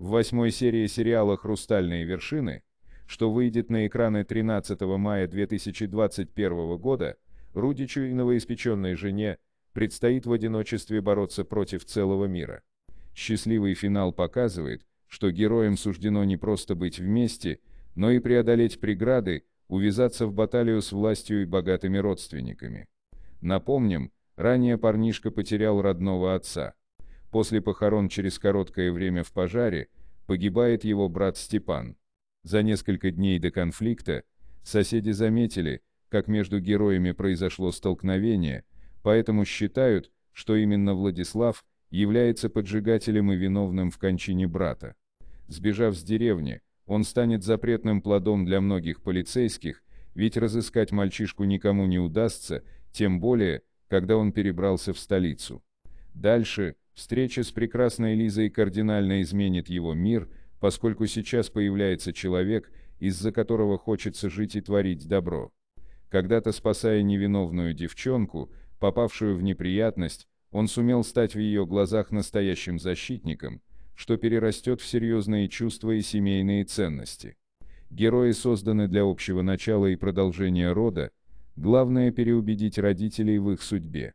В восьмой серии сериала «Хрустальные вершины», что выйдет на экраны 13 мая 2021 года, Рудичу и новоиспеченной жене предстоит в одиночестве бороться против целого мира. Счастливый финал показывает, что героям суждено не просто быть вместе, но и преодолеть преграды, увязаться в баталию с властью и богатыми родственниками. Напомним, ранее парнишка потерял родного отца. После похорон через короткое время в пожаре погибает его брат Степан. За несколько дней до конфликта соседи заметили, как между героями произошло столкновение, поэтому считают, что именно Владислав является поджигателем и виновным в кончине брата. Сбежав с деревни, он станет запретным плодом для многих полицейских, ведь разыскать мальчишку никому не удастся, тем более, когда он перебрался в столицу. Дальше – Встреча с прекрасной Лизой кардинально изменит его мир, поскольку сейчас появляется человек, из-за которого хочется жить и творить добро. Когда-то спасая невиновную девчонку, попавшую в неприятность, он сумел стать в ее глазах настоящим защитником, что перерастет в серьезные чувства и семейные ценности. Герои созданы для общего начала и продолжения рода, главное переубедить родителей в их судьбе.